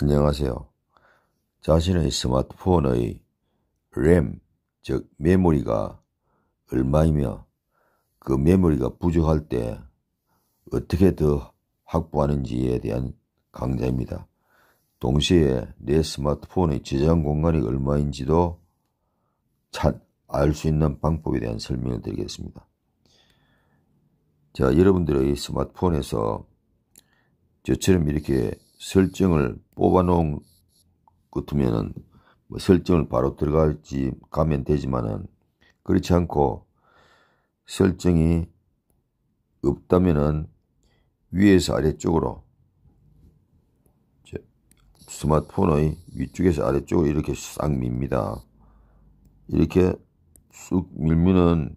안녕하세요. 자신의 스마트폰의 램, 즉 메모리가 얼마이며 그 메모리가 부족할 때 어떻게 더 확보하는지에 대한 강좌입니다. 동시에 내 스마트폰의 저장 공간이 얼마인지도 차, 알수 있는 방법에 대한 설명을 드리겠습니다. 자, 여러분들의 스마트폰에서 저처럼 이렇게 설정을 뽑아놓은 것으면은 뭐 설정을 바로 들어갈지 가면 되지만은 그렇지 않고 설정이 없다면은 위에서 아래쪽으로 스마트폰의 위쪽에서 아래쪽으로 이렇게 싹 밉니다. 이렇게 쑥 밀면은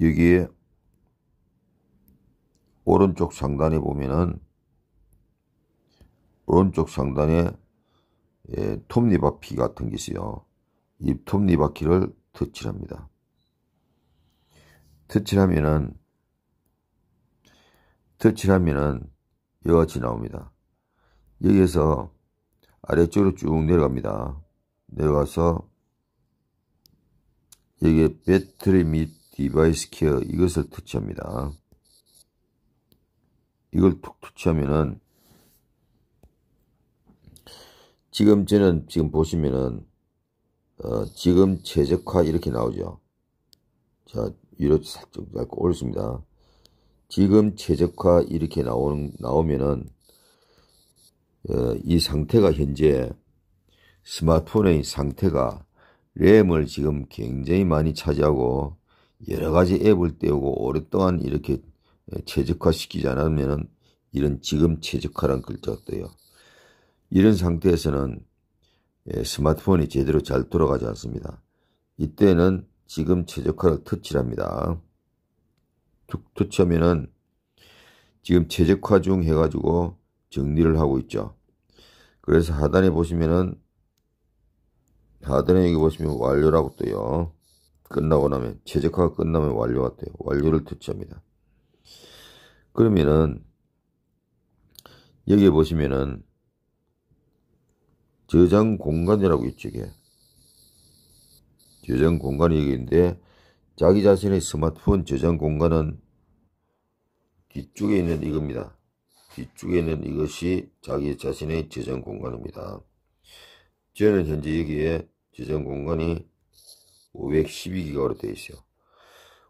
여기에 오른쪽 상단에 보면은 오른쪽 상단에 예, 톱니바퀴 같은 게 있어요. 이 톱니바퀴를 터치합니다. 터치하면은 터치하면은 여같이 나옵니다. 여기에서 아래쪽으로 쭉 내려갑니다. 내려가서 여기에 배터리 및 디바이스 케어 이것을 터치합니다. 이걸 툭 터치하면은 지금 저는 지금 보시면은 어 지금 최적화 이렇게 나오죠. 자 위로 살짝 짧고 올렸습니다. 지금 최적화 이렇게 나오는 나오면은 어, 이 상태가 현재 스마트폰의 상태가 램을 지금 굉장히 많이 차지하고 여러 가지 앱을 떼우고 오랫동안 이렇게 최적화시키지 않으면 이런 지금 최적화란 글자가 떠요. 이런 상태에서는 예, 스마트폰이 제대로 잘 돌아가지 않습니다. 이때는 지금 최적화를 터치합니다. 터치하면은 지금 최적화 중 해가지고 정리를 하고 있죠. 그래서 하단에 보시면은 하단에 여기 보시면 완료라고 또요. 끝나고 나면 최적화가 끝나면 완료가 돼요. 완료를 터치합니다. 그러면은 여기에 보시면은 저장 공간이라고 이쪽에 저장 공간이 여기인데 자기 자신의 스마트폰 저장 공간은 뒤쪽에 있는 이겁니다. 뒤쪽에 있는 이것이 자기 자신의 저장 공간입니다. 저는 현재 여기에 지정 공간이 512기가로 되어 있어요.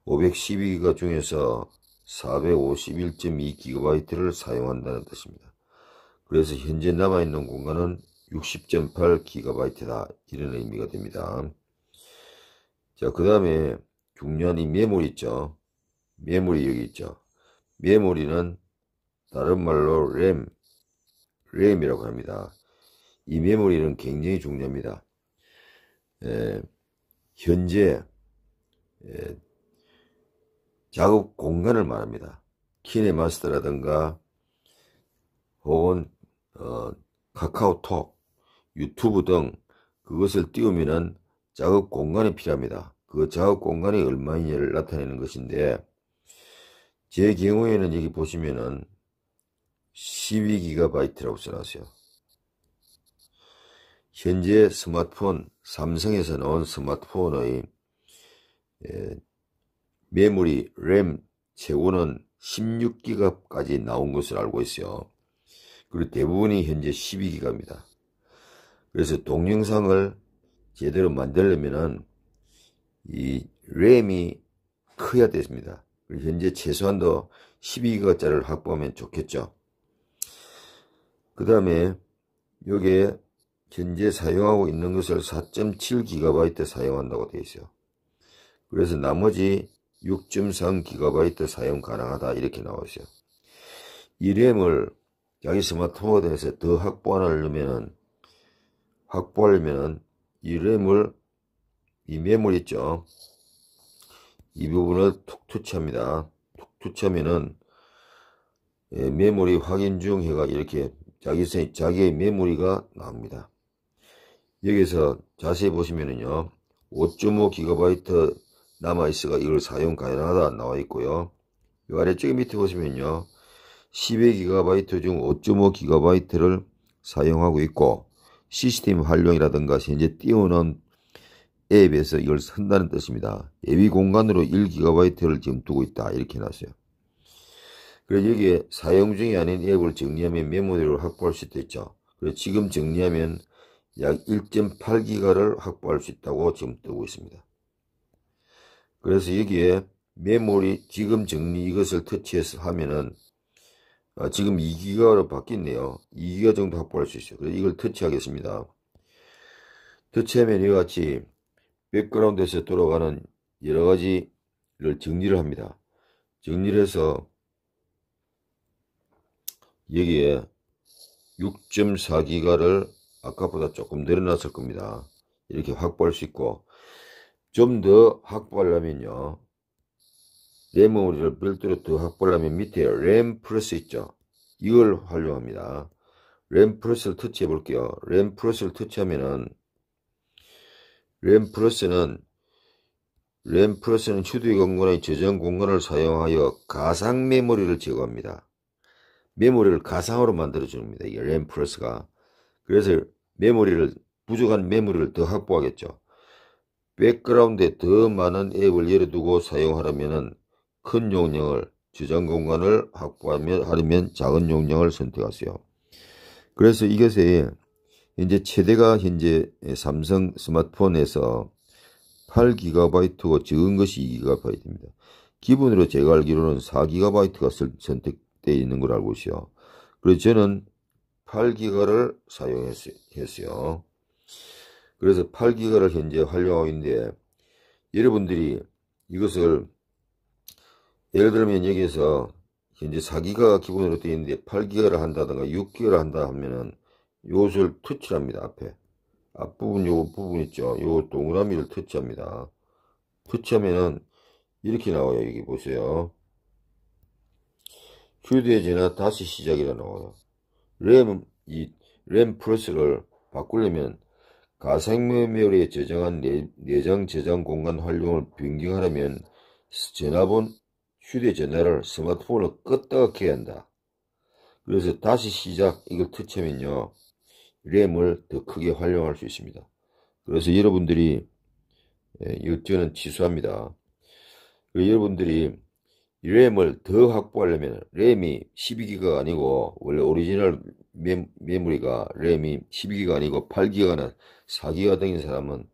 512기가 중에서 451.2기가바이트를 사용한다는 뜻입니다. 그래서 현재 남아있는 공간은 60.8기가바이트다 이런 의미가 됩니다. 자, 그 다음에 중요한 이 메모리 있죠. 메모리 여기 있죠. 메모리는 다른 말로 램, 램이라고 합니다. 이 메모리는 굉장히 중요합니다. 현재 작업 공간을 말합니다. 키네마스터라든가 혹은 어, 카카오톡, 유튜브 등 그것을 띄우면 작업 공간이 필요합니다. 그 작업 공간이 얼마인지를 나타내는 것인데 제 경우에는 여기 보시면은 12GB라고 써놨어요. 현재 스마트폰, 삼성에서 나온 스마트폰의 메모리 램 최고는 16기가까지 나온 것을 알고 있어요. 그리고 대부분이 현재 12기가입니다. 그래서 동영상을 제대로 만들려면은 이 램이 커야 됐습니다 현재 최소한도 12기가짜리를 확보하면 좋겠죠. 그 다음에 여기에 현재 사용하고 있는 것을 4.7GB 사용한다고 되어 있어요. 그래서 나머지 6.3GB 사용 가능하다 이렇게 나와 있어요. 이 램을 자기 스마트폰에서 더 확보하려면 확보하려면 이 램을 이 메모리 있죠. 이 부분을 툭 투치합니다. 툭 투치하면은 예, 메모리 확인 중 해가 이렇게 자기 자기의 메모리가 나옵니다. 여기서 자세히 보시면은요. 5.5 기가바이트 남아있어가 이걸 사용 가능하다 나와 있고요. 이 아래쪽에 밑에 보시면요. 12GB 중 5.5GB를 사용하고 있고 시스템 활용이라든가 현재 띄우는 앱에서 이걸 쓴다는 뜻입니다. 앱이 공간으로 1GB를 지금 두고 있다 이렇게 해놨어요. 그래서 여기에 사용 중이 아닌 앱을 정리하면 메모리를 확보할 수도 있죠. 그래서 지금 정리하면 약 1.8기가를 확보할 수 있다고 지금 뜨고 있습니다. 그래서 여기에 메모리 지금 정리 이것을 터치해서 하면은 아, 지금 2기가로 바뀌었네요. 2기가 정도 확보할 수 있어요. 그래서 이걸 터치하겠습니다. 터치하면 이와 같이 백그라운드에서 돌아가는 여러 가지를 정리를 합니다. 정리를 해서 여기에 6.4기가를 아까보다 조금 늘어났을 겁니다. 이렇게 확보할 수 있고 좀 더 확보하려면요. 메모리를 별도로 더 확보하려면 밑에 램 플러스 있죠. 이걸 활용합니다. 램 플러스를 터치해 볼게요. 램 플러스를 터치하면은 램 플러스는 램 플러스는 휴대 공간의 저장 공간을 사용하여 가상 메모리를 제거합니다. 메모리를 가상으로 만들어 줍니다. 이게 램 플러스가 그래서 메모리를 부족한 메모리를 더 확보하겠죠. 백그라운드에 더 많은 앱을 열어두고 사용하려면 큰 용량을 저장 공간을 확보하면 하려면 작은 용량을 선택하세요. 그래서 이것에 이제 최대가 현재 삼성 스마트폰에서 8GB고 적은 것이 2GB입니다. 기본으로 제가 알기로는 4GB가 선택되어 있는 걸 알고 있어요. 그래서 저는 8기가를 사용했어요. 그래서 8기가를 현재 활용하고 있는데 여러분들이 이것을 예를 들면 여기에서 현재 4기가가 기본으로 되어 있는데 8기가를 한다든가 6기가를 한다 하면은 이것을 터치합니다. 앞에 앞부분 요 부분 있죠. 요 동그라미를 터치합니다. 터치하면은 이렇게 나와요. 여기 보세요. 휴대전화 다시 시작이라 나와요. 램, 이, 램 플러스를 바꾸려면 가상메모리에 저장한 내, 내장 저장 공간 활용을 변경하려면 전화번 휴대전화를 스마트폰으로 껐다가 켜야 한다. 그래서 다시 시작 이걸 터치하면요. 램을 더 크게 활용할 수 있습니다. 그래서 여러분들이 예, 이거 저는 취소합니다. 그 여러분들이 램을 더 확보하려면 램이 12기가가 아니고 원래 오리지널 메, 모리가 램이 12기가 아니고 8기가나 4기가 등인 사람은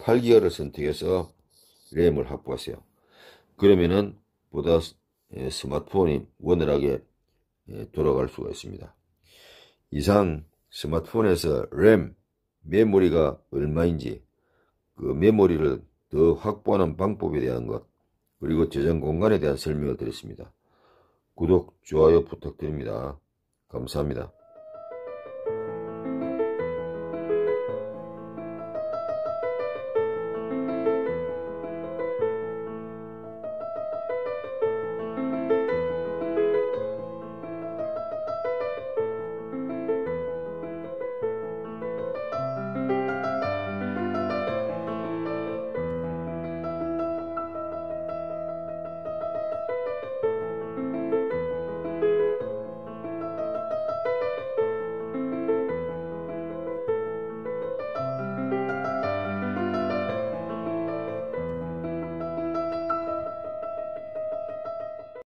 8기가를 선택해서 램을 확보하세요. 그러면은 보다 예, 스마트폰이 원활하게 예, 돌아갈 수가 있습니다. 이상 스마트폰에서 램, 메모리가 얼마인지 그 메모리를 더 확보하는 방법에 대한 것 그리고 재정 공간에 대한 설명을 드렸습니다. 구독, 좋아요 부탁드립니다. 감사합니다.